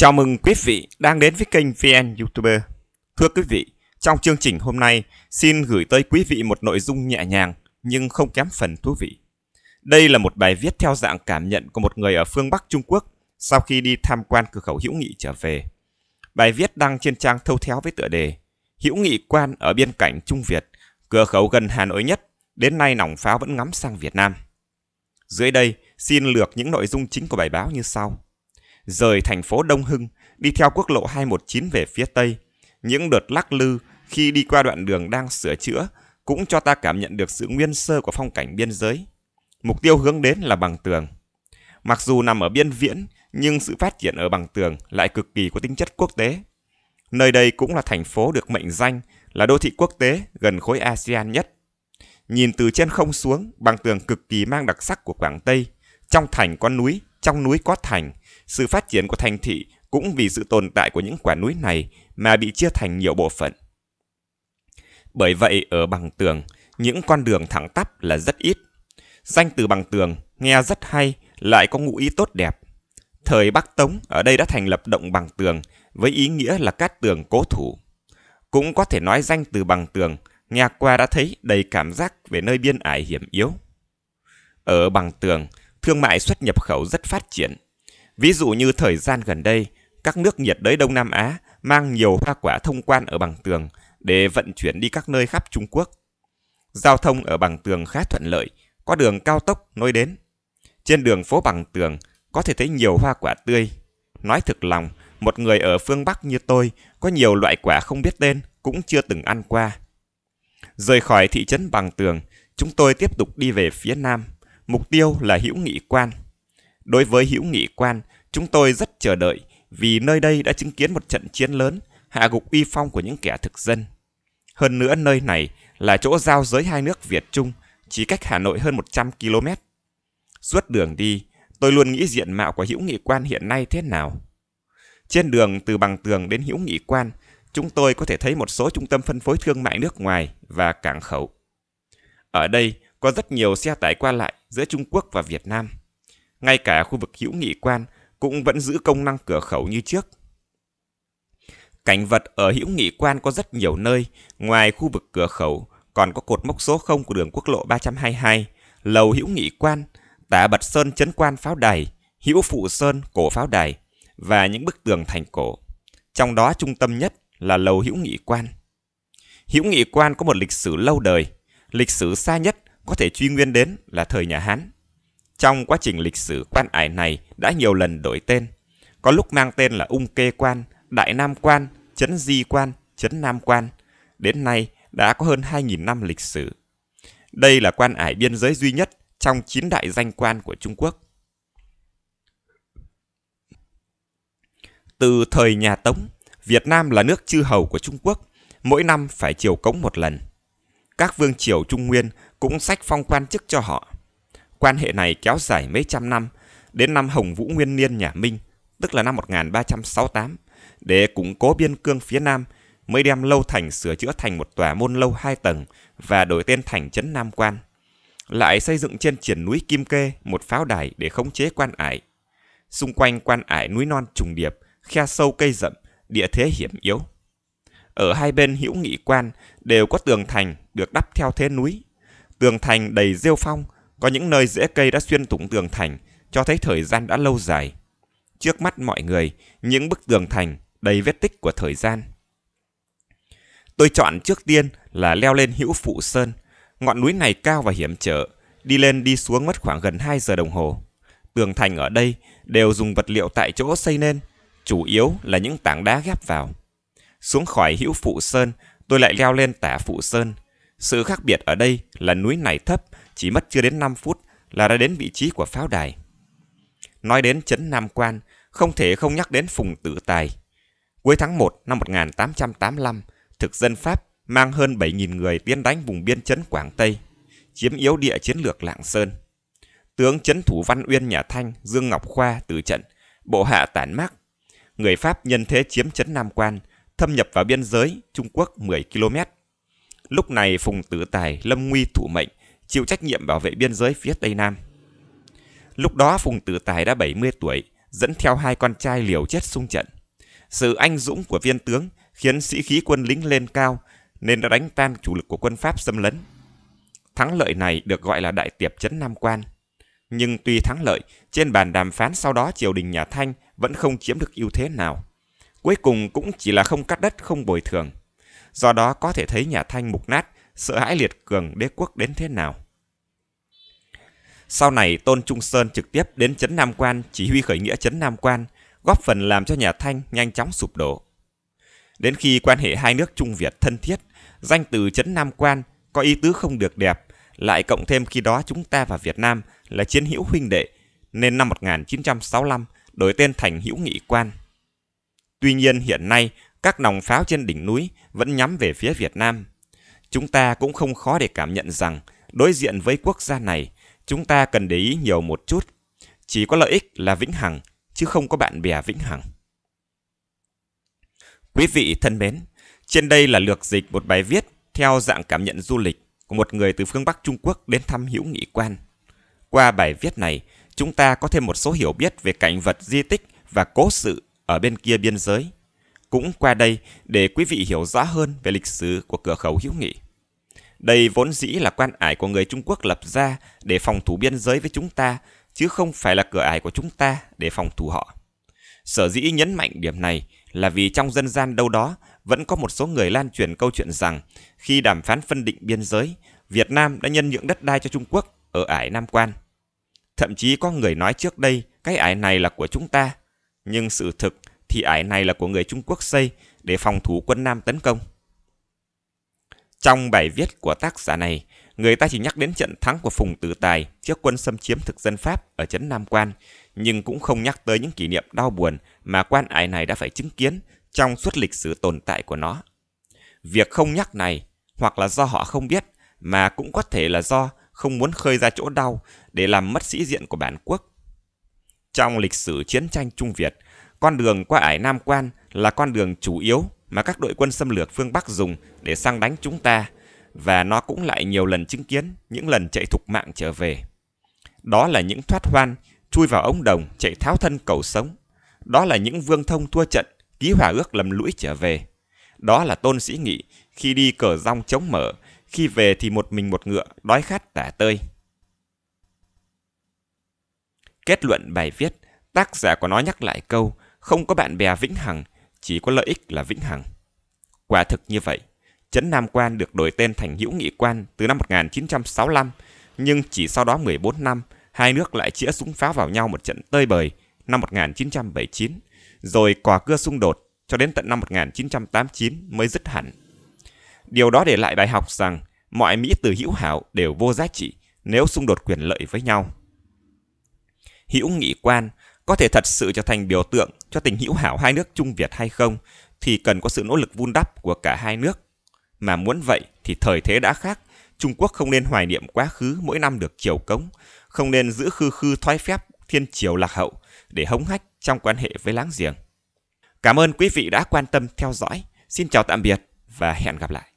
Chào mừng quý vị đang đến với kênh VN YouTuber. Thưa quý vị, trong chương trình hôm nay xin gửi tới quý vị một nội dung nhẹ nhàng nhưng không kém phần thú vị. Đây là một bài viết theo dạng cảm nhận của một người ở phương Bắc Trung Quốc sau khi đi tham quan cửa khẩu hữu nghị trở về. Bài viết đăng trên trang thâu théo với tựa đề Hữu nghị quan ở biên cảnh Trung Việt, cửa khẩu gần Hà Nội nhất, đến nay nòng pháo vẫn ngắm sang Việt Nam. Dưới đây, xin lược những nội dung chính của bài báo như sau rời thành phố Đông Hưng, đi theo quốc lộ 219 về phía Tây. Những đợt lắc lư khi đi qua đoạn đường đang sửa chữa cũng cho ta cảm nhận được sự nguyên sơ của phong cảnh biên giới. Mục tiêu hướng đến là bằng tường. Mặc dù nằm ở biên viễn, nhưng sự phát triển ở bằng tường lại cực kỳ có tính chất quốc tế. Nơi đây cũng là thành phố được mệnh danh là đô thị quốc tế gần khối ASEAN nhất. Nhìn từ trên không xuống, bằng tường cực kỳ mang đặc sắc của Quảng Tây, trong thành con núi trong núi có thành, sự phát triển của thành thị cũng vì sự tồn tại của những quả núi này mà bị chia thành nhiều bộ phận. Bởi vậy ở bằng tường, những con đường thẳng tắp là rất ít. Danh từ bằng tường nghe rất hay, lại có ngụ ý tốt đẹp. Thời Bắc Tống ở đây đã thành lập động bằng tường với ý nghĩa là cát tường cố thủ. Cũng có thể nói danh từ bằng tường, nghe qua đã thấy đầy cảm giác về nơi biên ải hiểm yếu. Ở bằng tường, thương mại xuất nhập khẩu rất phát triển. Ví dụ như thời gian gần đây, các nước nhiệt đới Đông Nam Á mang nhiều hoa quả thông quan ở bằng tường để vận chuyển đi các nơi khắp Trung Quốc. Giao thông ở bằng tường khá thuận lợi, có đường cao tốc nối đến. Trên đường phố bằng tường có thể thấy nhiều hoa quả tươi. Nói thực lòng, một người ở phương Bắc như tôi có nhiều loại quả không biết tên cũng chưa từng ăn qua. Rời khỏi thị trấn bằng tường, chúng tôi tiếp tục đi về phía nam mục tiêu là hữu nghị quan. Đối với hữu nghị quan, chúng tôi rất chờ đợi vì nơi đây đã chứng kiến một trận chiến lớn, hạ gục uy phong của những kẻ thực dân. Hơn nữa nơi này là chỗ giao giới hai nước Việt Trung, chỉ cách Hà Nội hơn 100 km. Suốt đường đi, tôi luôn nghĩ diện mạo của hữu nghị quan hiện nay thế nào. Trên đường từ bằng tường đến hữu nghị quan, chúng tôi có thể thấy một số trung tâm phân phối thương mại nước ngoài và cảng khẩu. Ở đây, có rất nhiều xe tải qua lại giữa Trung Quốc và Việt Nam. Ngay cả khu vực hữu nghị quan cũng vẫn giữ công năng cửa khẩu như trước. Cảnh vật ở hữu nghị quan có rất nhiều nơi, ngoài khu vực cửa khẩu còn có cột mốc số 0 của đường quốc lộ 322, lầu hữu nghị quan, tả bật sơn chấn quan pháo đài, hữu phụ sơn cổ pháo đài và những bức tường thành cổ. Trong đó trung tâm nhất là lầu hữu nghị quan. Hữu nghị quan có một lịch sử lâu đời, lịch sử xa nhất có thể truy nguyên đến là thời nhà Hán. Trong quá trình lịch sử quan ải này đã nhiều lần đổi tên, có lúc mang tên là Ung Kê Quan, Đại Nam Quan, Trấn Di Quan, Trấn Nam Quan. Đến nay đã có hơn 2.000 năm lịch sử. Đây là quan ải biên giới duy nhất trong 9 đại danh quan của Trung Quốc. Từ thời nhà Tống, Việt Nam là nước chư hầu của Trung Quốc, mỗi năm phải triều cống một lần các vương triều Trung Nguyên cũng sách phong quan chức cho họ. Quan hệ này kéo dài mấy trăm năm, đến năm Hồng Vũ Nguyên Niên nhà Minh, tức là năm 1368, để củng cố biên cương phía Nam, mới đem Lâu Thành sửa chữa thành một tòa môn lâu hai tầng và đổi tên thành trấn Nam Quan. Lại xây dựng trên triển núi Kim Kê một pháo đài để khống chế quan ải. Xung quanh quan ải núi non trùng điệp, khe sâu cây rậm, địa thế hiểm yếu. Ở hai bên hữu nghị quan đều có tường thành được đắp theo thế núi. Tường thành đầy rêu phong, có những nơi rễ cây đã xuyên thủng tường thành, cho thấy thời gian đã lâu dài. Trước mắt mọi người, những bức tường thành đầy vết tích của thời gian. Tôi chọn trước tiên là leo lên hữu phụ sơn. Ngọn núi này cao và hiểm trở, đi lên đi xuống mất khoảng gần 2 giờ đồng hồ. Tường thành ở đây đều dùng vật liệu tại chỗ xây nên, chủ yếu là những tảng đá ghép vào. Xuống khỏi hữu phụ sơn, tôi lại leo lên tả phụ sơn, sự khác biệt ở đây là núi này thấp, chỉ mất chưa đến 5 phút là đã đến vị trí của pháo đài. Nói đến chấn Nam Quan, không thể không nhắc đến Phùng Tử Tài. Cuối tháng 1 năm 1885, thực dân Pháp mang hơn 7.000 người tiến đánh vùng biên chấn Quảng Tây, chiếm yếu địa chiến lược Lạng Sơn. Tướng chấn thủ Văn Uyên nhà Thanh Dương Ngọc Khoa từ trận, bộ hạ tản mác. Người Pháp nhân thế chiếm chấn Nam Quan, thâm nhập vào biên giới Trung Quốc 10 km Lúc này Phùng Tử Tài lâm nguy thủ mệnh, chịu trách nhiệm bảo vệ biên giới phía Tây Nam. Lúc đó Phùng Tử Tài đã 70 tuổi, dẫn theo hai con trai liều chết xung trận. Sự anh dũng của viên tướng khiến sĩ khí quân lính lên cao nên đã đánh tan chủ lực của quân Pháp xâm lấn. Thắng lợi này được gọi là đại tiệp chấn Nam Quan. Nhưng tuy thắng lợi, trên bàn đàm phán sau đó triều đình nhà Thanh vẫn không chiếm được ưu thế nào. Cuối cùng cũng chỉ là không cắt đất không bồi thường do đó có thể thấy nhà Thanh mục nát, sợ hãi liệt cường đế quốc đến thế nào. Sau này Tôn Trung Sơn trực tiếp đến Trấn Nam Quan chỉ huy khởi nghĩa Trấn Nam Quan, góp phần làm cho nhà Thanh nhanh chóng sụp đổ. Đến khi quan hệ hai nước Trung Việt thân thiết, danh từ Trấn Nam Quan có ý tứ không được đẹp, lại cộng thêm khi đó chúng ta và Việt Nam là chiến hữu huynh đệ, nên năm 1965 đổi tên thành hữu nghị quan. Tuy nhiên hiện nay các nòng pháo trên đỉnh núi vẫn nhắm về phía Việt Nam. Chúng ta cũng không khó để cảm nhận rằng đối diện với quốc gia này, chúng ta cần để ý nhiều một chút. Chỉ có lợi ích là vĩnh hằng, chứ không có bạn bè vĩnh hằng. Quý vị thân mến, trên đây là lược dịch một bài viết theo dạng cảm nhận du lịch của một người từ phương Bắc Trung Quốc đến thăm hữu nghị quan. Qua bài viết này, chúng ta có thêm một số hiểu biết về cảnh vật di tích và cố sự ở bên kia biên giới cũng qua đây để quý vị hiểu rõ hơn về lịch sử của cửa khẩu hữu nghị. Đây vốn dĩ là quan ải của người Trung Quốc lập ra để phòng thủ biên giới với chúng ta, chứ không phải là cửa ải của chúng ta để phòng thủ họ. Sở dĩ nhấn mạnh điểm này là vì trong dân gian đâu đó vẫn có một số người lan truyền câu chuyện rằng khi đàm phán phân định biên giới, Việt Nam đã nhân nhượng đất đai cho Trung Quốc ở ải Nam Quan. Thậm chí có người nói trước đây cái ải này là của chúng ta, nhưng sự thực thì ải này là của người Trung Quốc xây để phòng thủ quân Nam tấn công. Trong bài viết của tác giả này, người ta chỉ nhắc đến trận thắng của Phùng Tử Tài trước quân xâm chiếm thực dân Pháp ở Trấn Nam Quan, nhưng cũng không nhắc tới những kỷ niệm đau buồn mà quan ải này đã phải chứng kiến trong suốt lịch sử tồn tại của nó. Việc không nhắc này, hoặc là do họ không biết, mà cũng có thể là do không muốn khơi ra chỗ đau để làm mất sĩ diện của bản quốc. Trong lịch sử chiến tranh Trung Việt, con đường qua ải Nam Quan là con đường chủ yếu mà các đội quân xâm lược phương Bắc dùng để sang đánh chúng ta và nó cũng lại nhiều lần chứng kiến những lần chạy thục mạng trở về. Đó là những thoát hoan, chui vào ống đồng chạy tháo thân cầu sống. Đó là những vương thông thua trận, ký hòa ước lầm lũi trở về. Đó là tôn sĩ nghị, khi đi cờ rong chống mở, khi về thì một mình một ngựa, đói khát tả tơi. Kết luận bài viết, tác giả của nó nhắc lại câu không có bạn bè vĩnh hằng, chỉ có lợi ích là vĩnh hằng. Quả thực như vậy, Trấn Nam Quan được đổi tên thành Hữu Nghị Quan từ năm 1965, nhưng chỉ sau đó 14 năm, hai nước lại chĩa súng pháo vào nhau một trận tơi bời năm 1979, rồi cò cưa xung đột cho đến tận năm 1989 mới dứt hẳn. Điều đó để lại bài học rằng mọi Mỹ từ hữu hảo đều vô giá trị nếu xung đột quyền lợi với nhau. Hữu nghị quan có thể thật sự trở thành biểu tượng cho tình hữu hảo hai nước Trung Việt hay không thì cần có sự nỗ lực vun đắp của cả hai nước. Mà muốn vậy thì thời thế đã khác, Trung Quốc không nên hoài niệm quá khứ mỗi năm được chiều cống, không nên giữ khư khư thoái phép thiên triều lạc hậu để hống hách trong quan hệ với láng giềng. Cảm ơn quý vị đã quan tâm theo dõi. Xin chào tạm biệt và hẹn gặp lại.